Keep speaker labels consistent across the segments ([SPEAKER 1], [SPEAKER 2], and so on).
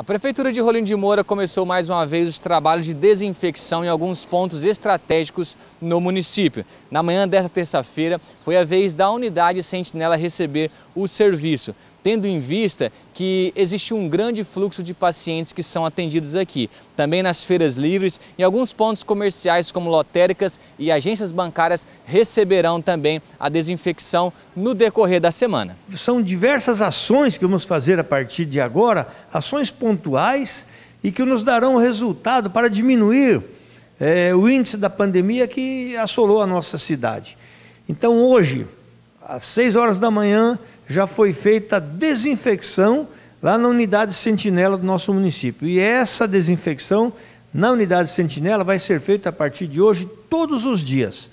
[SPEAKER 1] A Prefeitura de Rolim de Moura começou mais uma vez os trabalhos de desinfecção em alguns pontos estratégicos no município. Na manhã desta terça-feira, foi a vez da unidade Sentinela receber o serviço tendo em vista que existe um grande fluxo de pacientes que são atendidos aqui. Também nas feiras livres, em alguns pontos comerciais como lotéricas e agências bancárias receberão também a desinfecção no decorrer da semana.
[SPEAKER 2] São diversas ações que vamos fazer a partir de agora, ações pontuais e que nos darão resultado para diminuir é, o índice da pandemia que assolou a nossa cidade. Então, hoje, às 6 horas da manhã, já foi feita a desinfecção lá na unidade sentinela do nosso município. E essa desinfecção na unidade sentinela vai ser feita a partir de hoje, todos os dias.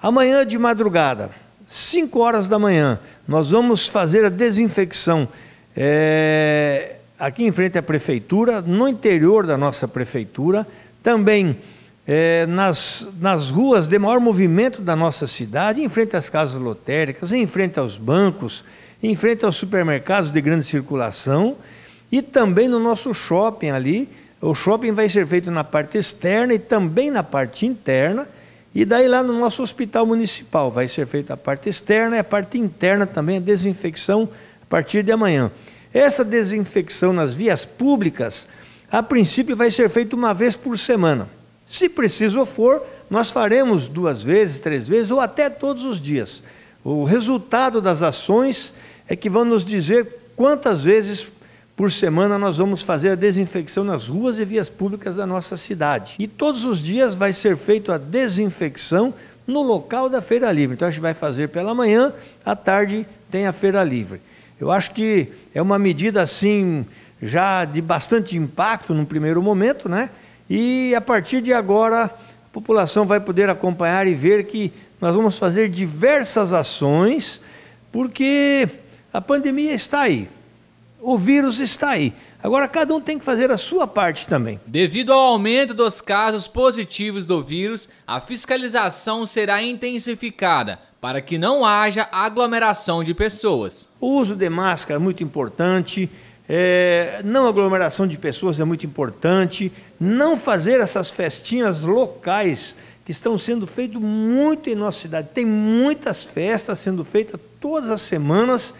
[SPEAKER 2] Amanhã de madrugada, 5 horas da manhã, nós vamos fazer a desinfecção é, aqui em frente à prefeitura, no interior da nossa prefeitura, também é, nas, nas ruas de maior movimento da nossa cidade, em frente às casas lotéricas, em frente aos bancos, em frente aos supermercados de grande circulação e também no nosso shopping ali. O shopping vai ser feito na parte externa e também na parte interna. E daí lá no nosso hospital municipal vai ser feita a parte externa e a parte interna também, a desinfecção a partir de amanhã. Essa desinfecção nas vias públicas, a princípio, vai ser feita uma vez por semana. Se preciso for, nós faremos duas vezes, três vezes ou até todos os dias. O resultado das ações é que vão nos dizer quantas vezes por semana nós vamos fazer a desinfecção nas ruas e vias públicas da nossa cidade. E todos os dias vai ser feita a desinfecção no local da feira livre. Então a gente vai fazer pela manhã, à tarde tem a feira livre. Eu acho que é uma medida assim já de bastante impacto no primeiro momento, né? E a partir de agora, a população vai poder acompanhar e ver que nós vamos fazer diversas ações, porque a pandemia está aí, o vírus está aí. Agora, cada um tem que fazer a sua parte também.
[SPEAKER 1] Devido ao aumento dos casos positivos do vírus, a fiscalização será intensificada para que não haja aglomeração de pessoas. O
[SPEAKER 2] uso de máscara é muito importante. É, não aglomeração de pessoas é muito importante. Não fazer essas festinhas locais que estão sendo feitas muito em nossa cidade. Tem muitas festas sendo feitas todas as semanas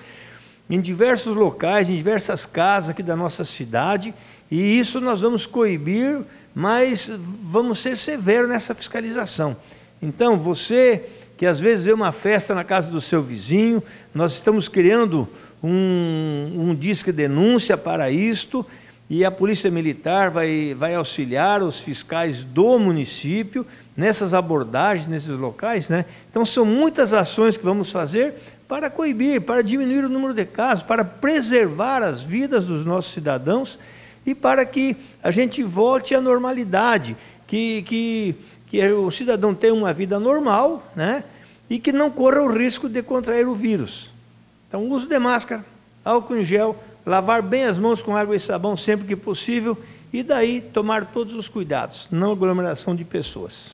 [SPEAKER 2] em diversos locais, em diversas casas aqui da nossa cidade, e isso nós vamos coibir, mas vamos ser severos nessa fiscalização. Então, você que às vezes vê uma festa na casa do seu vizinho, nós estamos criando um, um disque denúncia para isto, e a Polícia Militar vai, vai auxiliar os fiscais do município nessas abordagens, nesses locais. Né? Então, são muitas ações que vamos fazer para coibir, para diminuir o número de casos, para preservar as vidas dos nossos cidadãos e para que a gente volte à normalidade, que, que que é o cidadão tenha uma vida normal né? e que não corra o risco de contrair o vírus. Então, uso de máscara, álcool em gel, lavar bem as mãos com água e sabão sempre que possível e daí tomar todos os cuidados, não aglomeração de pessoas.